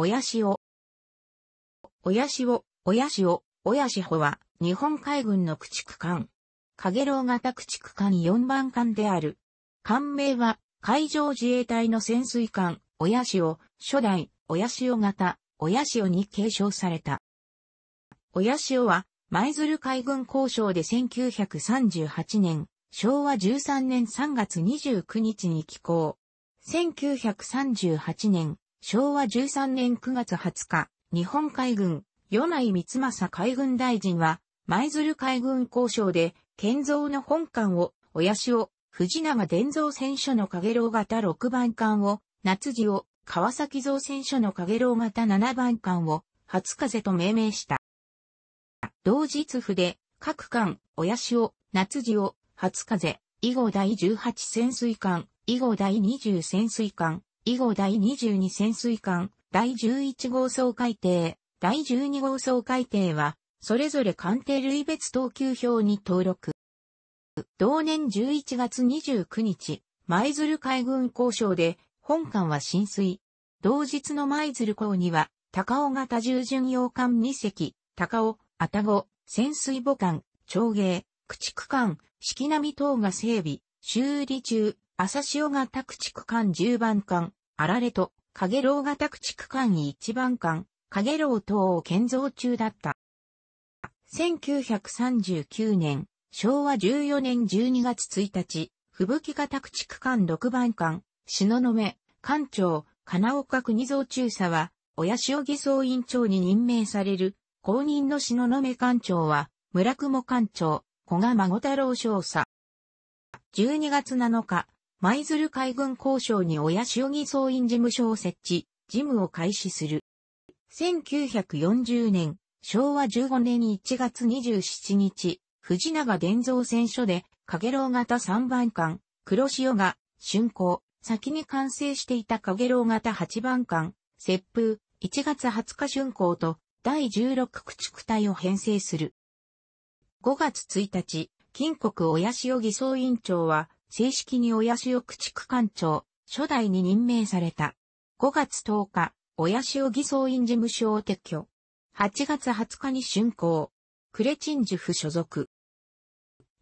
親潮。親潮、親潮、親潮は、日本海軍の駆逐艦。ろう型駆逐艦4番艦である。艦名は、海上自衛隊の潜水艦、親潮、初代、親潮型、親潮に継承された。親潮は、舞鶴海軍交渉で1938年、昭和13年3月29日に寄港。1938年、昭和13年9月20日、日本海軍、与内光政海軍大臣は、舞鶴海軍交渉で、建造の本艦を、親潮、藤永伝造船所の影楼型6番艦を、夏地を、川崎造船所の影楼型7番艦を、初風と命名した。同日府で、各艦、親潮、夏地を、初風、以後第18潜水艦、以後第20潜水艦、以後第22潜水艦、第11号総海艇、第12号総海艇は、それぞれ艦艇類別等級表に登録。同年11月29日、舞鶴海軍交渉で、本艦は浸水。同日の舞鶴港には、高尾型従巡洋艦2隻、高尾、愛宕、潜水母艦、長芸、駆逐艦、四季並等が整備、修理中、朝潮型駆逐艦10番艦、あられと、影楼が宅地区間に一番間、影楼等を建造中だった。1939年、昭和14年12月1日、吹雪が宅地区間6番艦、篠目、館長、金岡国蔵中佐は、親塩偽委院長に任命される、公認の篠目館長は、村雲館長、小賀孫太郎少佐。12月7日、舞鶴海軍交渉に親潮木総員事務所を設置、事務を開始する。1940年、昭和15年1月27日、藤永伝蔵戦所で、影楼型3番艦、黒潮が、竣工、先に完成していた影楼型8番艦、接風、1月20日竣工と、第16駆逐隊を編成する。5月1日、金国親潮偽装委員長は、正式に親潮駆逐艦長、初代に任命された。5月10日、親潮偽装院事務所を撤去。8月20日に竣工。クレチンジュフ所属。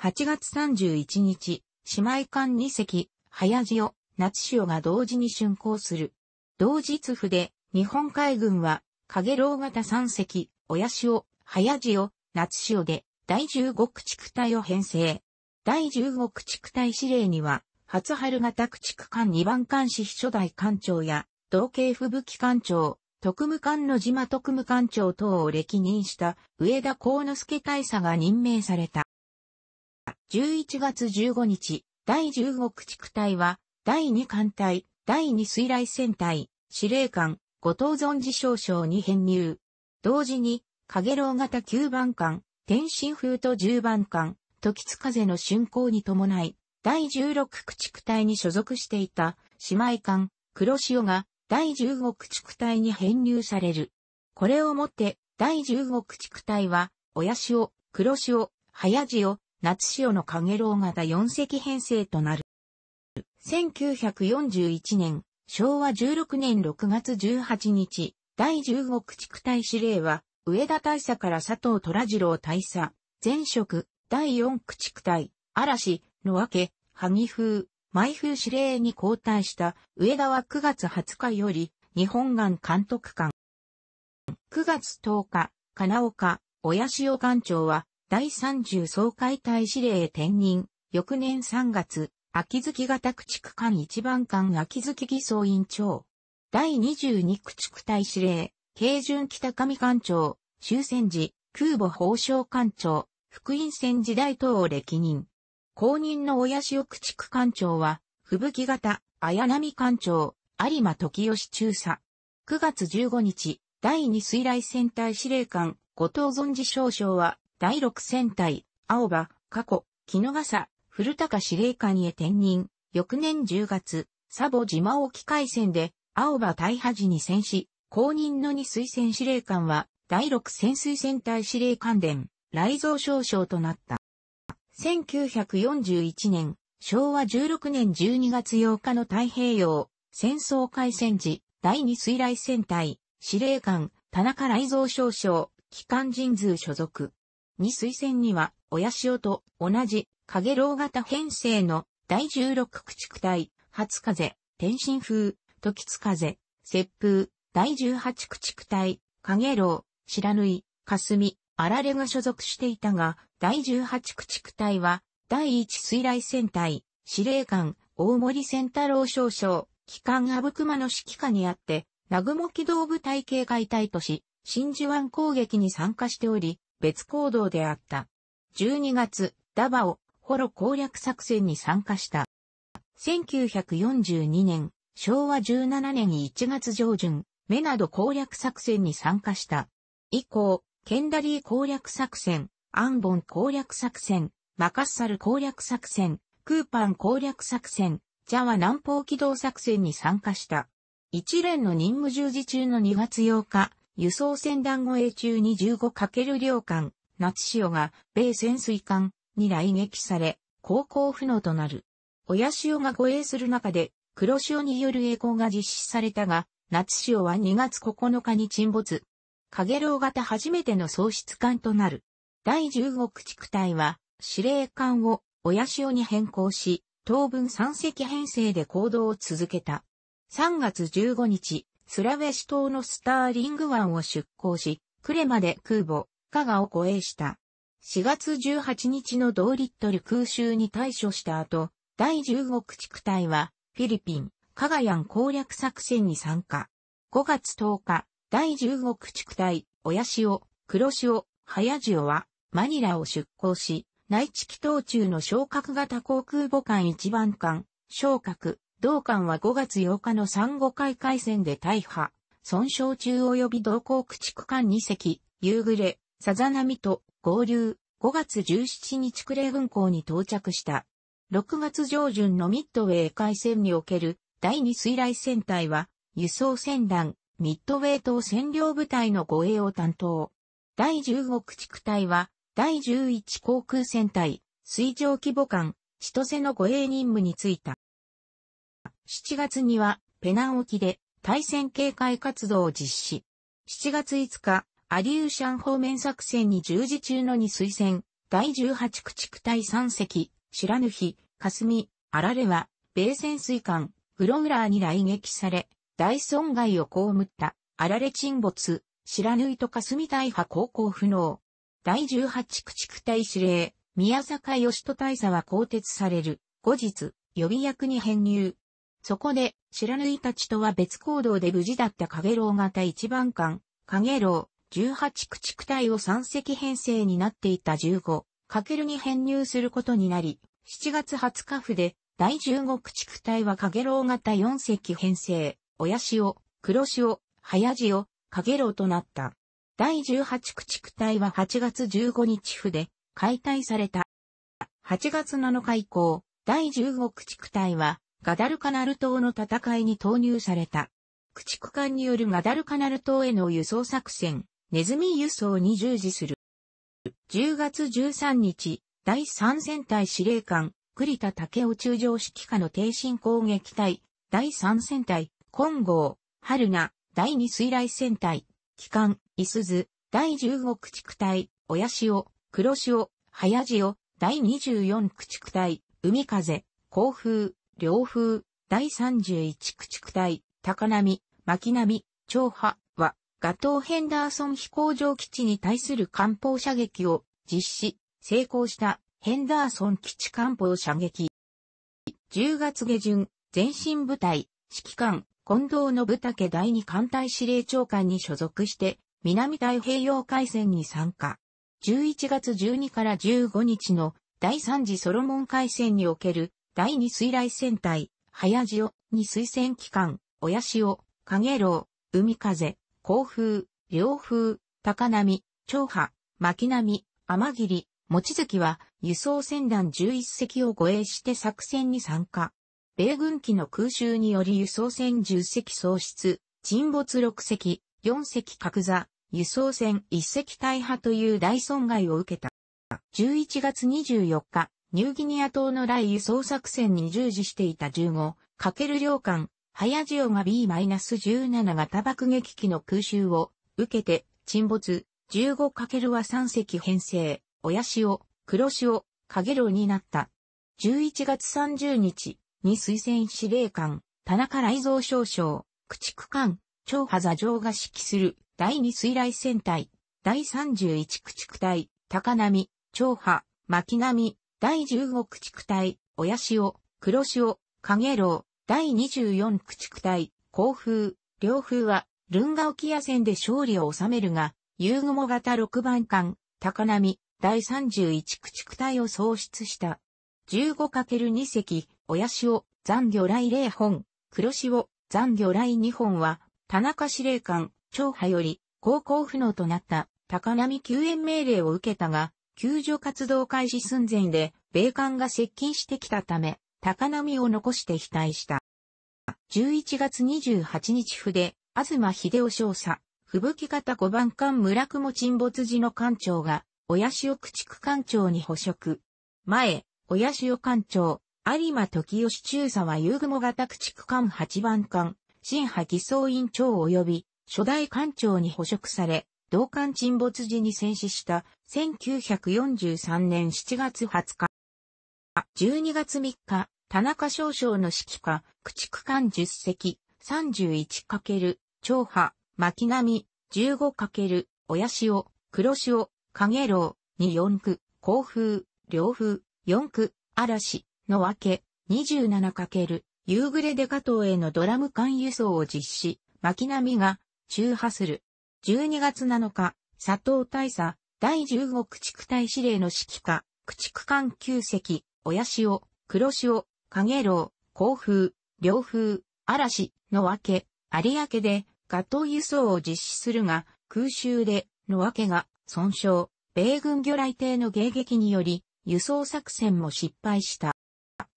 8月31日、姉妹艦2隻、早潮、夏潮が同時に竣工する。同日府で、日本海軍は、影楼型3隻、親潮、早潮、夏潮で、第15駆逐隊を編成。第十五駆逐隊司令には、初春型駆逐艦二番艦士秘書代艦長や、同系吹雪艦長、特務艦の島特務艦長等を歴任した上田幸之助大佐が任命された。11月15日、第十五駆逐隊は、第二艦隊、第二水雷戦隊、司令官、後藤存治少将に編入。同時に、影楼型九番艦、天津風と十番艦、時津風の竣工に伴い、第十六駆逐隊に所属していた姉妹艦黒潮が第十五駆逐隊に編入される。これをもって第十五駆逐隊は親潮、黒潮、早潮、夏潮の影楼型四隻編成となる。1941年、昭和16年6月18日、第十五駆逐隊司令は、上田大佐から佐藤虎次郎大佐、前職、第4駆逐隊、嵐、の明け、萩風、舞風指令に交代した上田は9月20日より日本岸監督官。9月10日、金岡、親潮館長は第30総会隊指令へ転任。翌年3月、秋月型駆逐艦一番艦秋月偽装委員長。第22駆逐隊指令、軽巡北上艦長、終戦時、空母法相艦長、福音船時代等を歴任。公認の親潮駆逐艦長は、吹雪型、綾波艦長、有馬時吉中佐。9月15日、第2水雷戦隊司令官、後藤存治少将は、第6戦隊、青葉、過去、木の笠、古高司令官へ転任。翌年10月、サボ島沖海戦で、青葉大破時に戦死、公認の2水戦司令官は、第6潜水戦隊司令官伝。雷蔵少将となった。1941年、昭和16年12月8日の太平洋戦争開戦時、第二水雷戦隊、司令官、田中雷蔵少将、機関人数所属。二水戦には、親潮と同じ、影楼型編成の第16駆逐隊、初風、天津風、時津風、雪風、第18駆逐隊、影楼、白縫い、霞、あられが所属していたが、第18駆逐隊は、第1水雷戦隊、司令官、大森仙太郎少将、機関阿武熊の指揮下にあって、南雲機動部隊いたいとし、真珠湾攻撃に参加しており、別行動であった。12月、ダバオ、ホロ攻略作戦に参加した。1942年、昭和17年1月上旬、メナド攻略作戦に参加した。以降、ケンダリー攻略作戦、アンボン攻略作戦、マカッサル攻略作戦、クーパン攻略作戦、ジャワ南方機動作戦に参加した。一連の任務従事中の2月8日、輸送船団護衛中に 15× 両艦、夏潮が米潜水艦に来撃され、航行不能となる。親潮が護衛する中で、黒潮による栄光が実施されたが、夏潮は2月9日に沈没。カゲロウ型初めての喪失艦となる。第15駆逐隊は、司令艦を親潮に変更し、当分3隻編成で行動を続けた。3月15日、スラウェシ島のスターリング湾を出港し、クレまで空母、カガを護衛した。4月18日の同リットル空襲に対処した後、第15駆逐隊は、フィリピン、カガヤン攻略作戦に参加。5月10日、第15駆逐隊、親潮、黒潮、早潮は、マニラを出港し、内地気等中の昇格型航空母艦1番艦、昇格、同艦は5月8日の産後海海戦で大破、損傷中及び同行駆逐艦2隻、夕暮れ、さざ波と合流、5月17日クレ運軍港に到着した。6月上旬のミッドウェー海戦における第2水雷戦隊は、輸送船団、ミッドウェイ島占領部隊の護衛を担当。第15駆逐隊は、第11航空戦隊、水上規模艦、千歳の護衛任務に就いた。7月には、ペナン沖で、対戦警戒活動を実施。7月5日、アリューシャン方面作戦に従事中の2推薦、第18駆逐隊3隻、らぬ日、霞、あられは、米潜水艦、グロウラーに来撃され、大損害を被った、あられ沈没、白縫いとかみ大破高校不能。第18駆逐隊司令、宮坂義人大佐は更迭される。後日、予備役に編入。そこで、白縫いたちとは別行動で無事だった影楼型一番艦、影楼、18駆逐隊を3隻編成になっていた15、かけるに編入することになり、7月20日府で、第15駆逐隊は影楼型4隻編成。親潮、黒潮、早潮、かげろうとなった。第18駆逐隊は8月15日府で解体された。8月7日以降、第15駆逐隊はガダルカナル島の戦いに投入された。駆逐艦によるガダルカナル島への輸送作戦、ネズミ輸送に従事する。10月13日、第3戦隊司令官、栗田武雄中将指揮下の挺身攻撃隊、第3戦隊、金剛、春名、第二水雷戦隊、機関、いすず、第十五駆逐隊、親潮、黒潮、早潮、第二十四駆逐隊、海風、甲風、両風、第三十一駆逐隊、高波、巻波、長波は、ガトー・ヘンダーソン飛行場基地に対する艦砲射撃を実施、成功したヘンダーソン基地艦砲射撃。10月下旬、前進部隊、指揮官、近藤信武第二艦隊司令長官に所属して、南太平洋海戦に参加。11月12から15日の第3次ソロモン海戦における第二水雷戦隊、早塩に水戦機関、親潮、影楼、海風、甲風、両風、高波、長波、巻波、天霧、餅月は輸送船団11隻を護衛して作戦に参加。米軍機の空襲により輸送船10隻喪失、沈没6隻、4隻格座、輸送船1隻大破という大損害を受けた。11月24日、ニューギニア島の来輸送作戦に従事していた15、かける領艦、ハヤジオが B-17 型爆撃機の空襲を受けて沈没、15かけるは3隻編成、親潮、黒潮、かげろうになった。11月30日、に推薦司令官、田中雷蔵少将、駆逐艦、長波座城が指揮する第二水雷戦隊、第31駆逐隊、高波、長波、巻波、第15駆逐隊、親潮、黒潮、影楼、第24駆逐隊、甲風、両風は、ルンガ沖野戦で勝利を収めるが、夕雲型6番艦、高波、第31駆逐隊を創出した。15×2 隻、親潮、残魚来0本、黒潮、残魚来2本は、田中司令官、長派より、高校不能となった高波救援命令を受けたが、救助活動開始寸前で、米艦が接近してきたため、高波を残して被災した。11月28日筆、東秀夫少佐、吹雪方5番艦村雲沈没時の艦長が、親潮駆逐艦長に捕食。前、親潮艦長、有馬時吉中佐は遊雲型駆逐艦8番艦、新派偽装員長及び初代艦長に捕食され、同艦沈没時に戦死した1943年7月20日。12月3日、田中少将の指揮下、駆逐艦10隻 31× 長波、巻波 15× 親潮、黒潮、影楼、2 4区、甲風、両風、4区、嵐、の分け、27× 夕暮れで加藤へのドラム缶輸送を実施、巻波が中破する。12月7日、佐藤大佐、第15駆逐隊司令の指揮下、駆逐艦旧石、親潮、黒潮、影楼、甲風、両風、嵐の分け、有明でガトー輸送を実施するが、空襲での分けが損傷、米軍魚雷艇の迎撃により、輸送作戦も失敗した。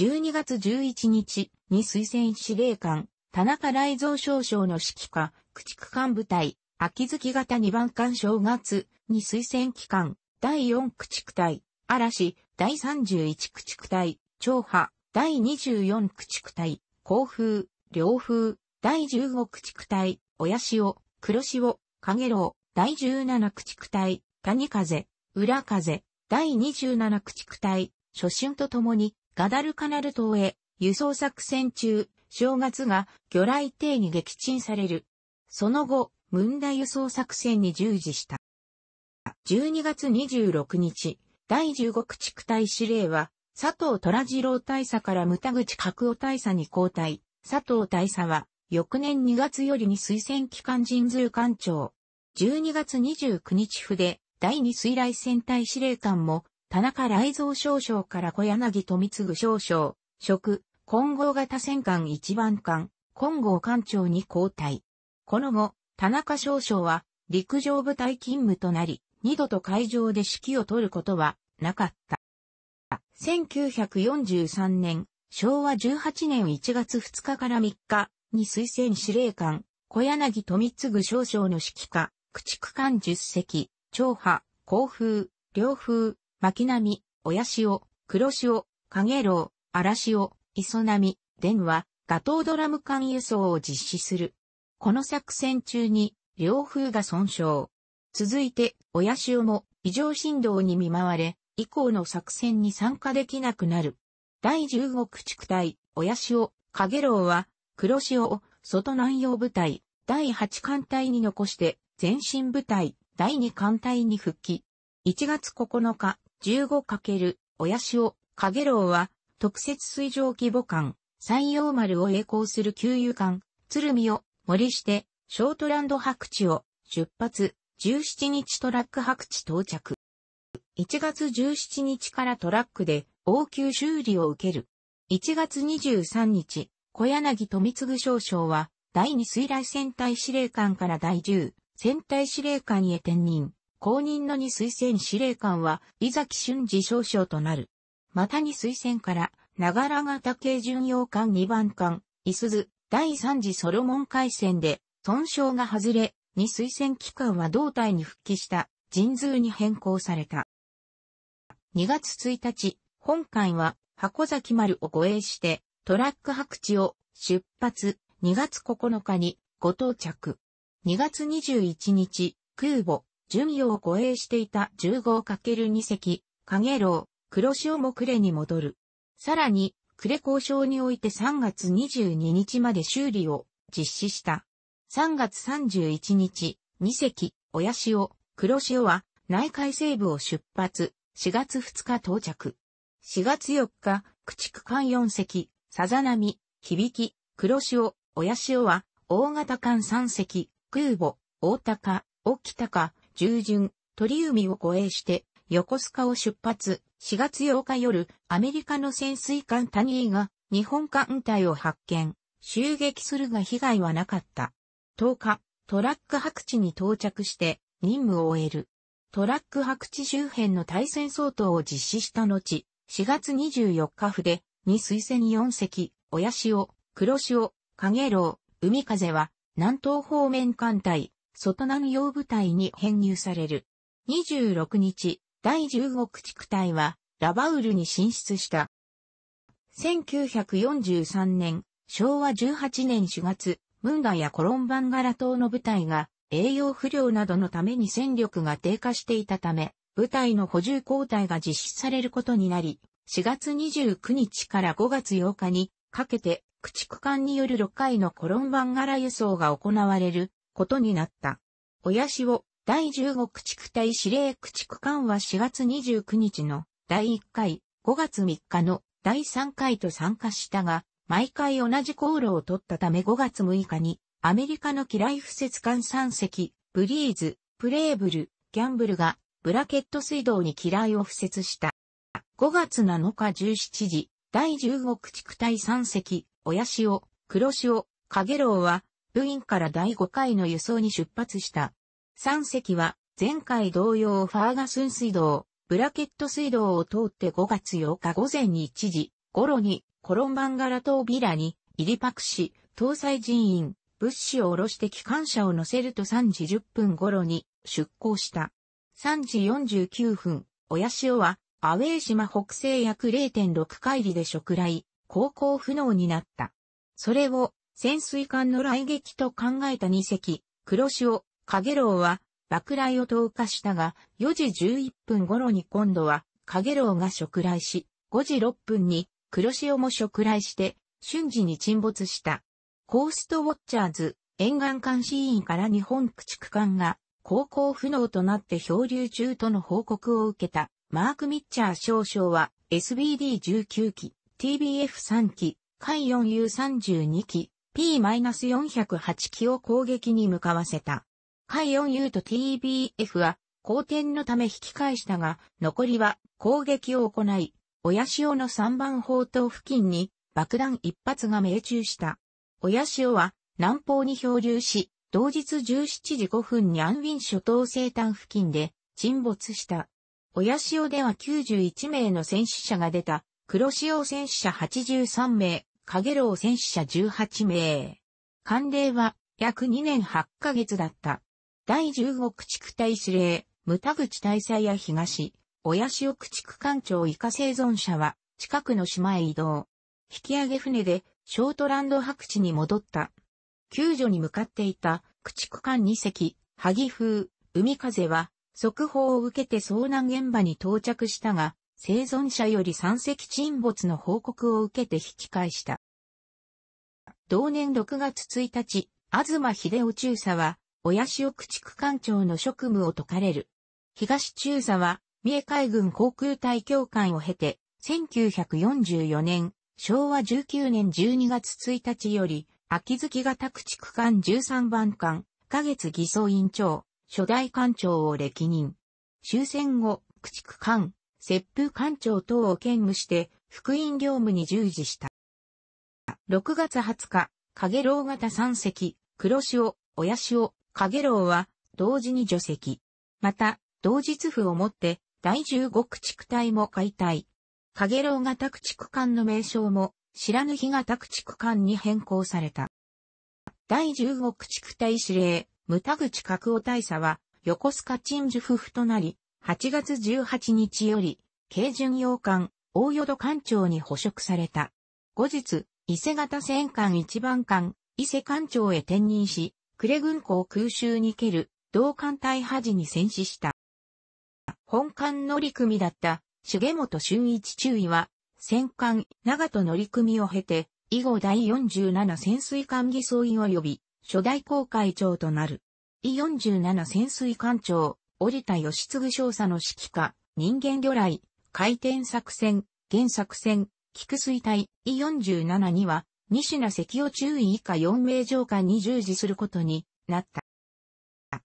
12月11日に推薦司令官、田中雷蔵少将の指揮下、駆逐艦部隊、秋月型2番艦正月に推薦機関、第4駆逐隊、嵐、第31駆逐隊、長波、第24駆逐隊、甲風、両風、第15駆逐隊、親潮、黒潮、影楼、第17駆逐隊、谷風、裏風、第27駆逐隊、初春とともに、ガダルカナル島へ輸送作戦中、正月が魚雷艇に撃沈される。その後、ムンダ輸送作戦に従事した。12月26日、第15駆逐隊司令は、佐藤虎次郎大佐から牟田口格雄大佐に交代。佐藤大佐は、翌年2月よりに推薦機関人数艦長。12月29日府で、第2水雷戦隊司令官も田中雷蔵少将から小柳富次少将、職、混合型戦艦一番艦、混合艦長に交代。この後、田中少将は陸上部隊勤務となり、二度と海上で指揮を取ることはなかった。1943年、昭和18年1月2日から3日に推薦司令官、小柳富次少将の指揮下、駆逐艦10隻、長波、甲風、両風、巻波、親潮、黒潮、影楼、荒潮、磯波、電話、ガトードラム艦輸送を実施する。この作戦中に、両風が損傷。続いて、親潮も異常振動に見舞われ、以降の作戦に参加できなくなる。第十五駆逐隊、親潮、影楼は、黒潮を外南洋部隊、第八艦隊に残して、前進部隊、第二艦隊に復帰。1月9日、15× 親潮、影楼は、特設水上規模艦、山陽丸を栄光する給油艦、鶴見を森して、ショートランド白地を出発、17日トラック白地到着。1月17日からトラックで応急修理を受ける。1月23日、小柳富次少将は、第2水雷戦隊司令官から第10戦隊司令官へ転任。後任の二推薦司令官は、伊崎俊二少将となる。また二推薦から、長良型軽巡洋艦2番艦、伊鈴、第3次ソロモン海戦で、損傷が外れ、二推薦機関は胴体に復帰した、神通に変更された。2月1日、本艦は、箱崎丸を護衛して、トラック白地を出発、2月9日にご到着。2月21日、空母、順位を護衛していた 15×2 隻、影楼、黒潮も呉に戻る。さらに、呉交渉において3月22日まで修理を実施した。3月31日、2隻、親潮、黒潮は内海西部を出発、4月2日到着。4月4日、駆逐艦4隻、さざ波、響き、黒潮、親潮は大型艦3隻、空母、大高、沖高、従順、鳥海を護衛して、横須賀を出発、4月8日夜、アメリカの潜水艦タニーが日本艦隊を発見、襲撃するが被害はなかった。10日、トラック白地に到着して任務を終える。トラック白地周辺の対戦相当を実施した後、4月24日筆、に水戦4隻、親潮、黒潮、影楼、海風は、南東方面艦隊、外南洋部隊に編入される。26日、第15駆逐隊は、ラバウルに進出した。1943年、昭和18年4月、ムンダやコロンバンガラ島の部隊が、栄養不良などのために戦力が低下していたため、部隊の補充交代が実施されることになり、4月29日から5月8日にかけて、駆逐艦による6回のコロンバンガラ輸送が行われることになった。親氏を第15駆逐隊司令駆逐艦は4月29日の第1回、5月3日の第3回と参加したが、毎回同じ航路を取ったため5月6日に、アメリカの機雷不設艦3隻、ブリーズ、プレーブル、ギャンブルが、ブラケット水道に機雷を敷設した。5月7日17時、第15駆逐隊3隻、親潮、黒潮、影楼は、部員から第5回の輸送に出発した。3隻は、前回同様ファーガスン水道、ブラケット水道を通って5月8日午前1時頃に、コロンバンガラ島ビラに、入りパクし、搭載人員、物資を下ろして機関車を乗せると3時10分頃に出港した。3時49分、親潮は、アウェイ島北西約0.6海里で食雷、航行不能になった。それを潜水艦の雷撃と考えた2隻、黒潮、影楼は、爆雷を投下したが、4時11分頃に今度は、影楼が触雷し、5時6分に、黒潮も触雷して、瞬時に沈没した。コーストウォッチャーズ、沿岸監視員から日本駆逐艦が、航行不能となって漂流中との報告を受けた、マーク・ミッチャー少将は、SBD19 機、TBF3 機、海 4U32 機、P-408 機を攻撃に向かわせた。海 4U と TBF は、後転のため引き返したが、残りは攻撃を行い、親潮の3番砲塔付近に爆弾一発が命中した。親潮は南方に漂流し、同日17時5分にアンウィン諸島西端付近で沈没した。親潮では91名の戦死者が出た、黒潮戦死者83名、かげろう戦死者18名。慣例は約2年8ヶ月だった。第15駆逐隊司令、無田口大佐や東、親潮駆逐艦長以下生存者は、近くの島へ移動。引き上げ船で、ショートランド白地に戻った。救助に向かっていた、駆逐艦2隻、萩風、海風は、速報を受けて遭難現場に到着したが、生存者より山石沈没の報告を受けて引き返した。同年6月1日、東秀夫中佐は、親潮駆逐艦長の職務を解かれる。東中佐は、三重海軍航空隊教官を経て、1944年、昭和19年12月1日より、秋月型駆逐艦13番艦、花月偽装委員長、初代艦長を歴任。終戦後、駆逐艦、接風艦長等を兼務して、福音業務に従事した。6月20日、影楼型三隻、黒潮、親潮、影楼は、同時に除籍。また、同日府をもって、第十五駆逐隊も解体。影楼型駆逐艦の名称も、白ぬ日型駆逐艦に変更された。第十五駆逐隊司令、無田口格尾大佐は、横須賀鎮守夫婦となり、8月18日より、軽巡洋艦、大淀艦長に捕食された。後日、伊勢型戦艦一番艦、伊勢艦長へ転任し、呉軍港空襲に蹴る、同艦隊恥に戦死した。本艦乗組だった、重本俊一中尉は、戦艦、長門乗組を経て、以後第47潜水艦偽装員及び、初代航海長となる。第47潜水艦長、り田義継少佐の指揮下、人間魚雷、回転作戦、原作戦、菊水隊 E47 には、西名関を注意以下4名上官に従事することになった。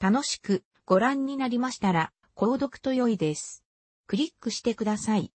楽しくご覧になりましたら、購読と良いです。クリックしてください。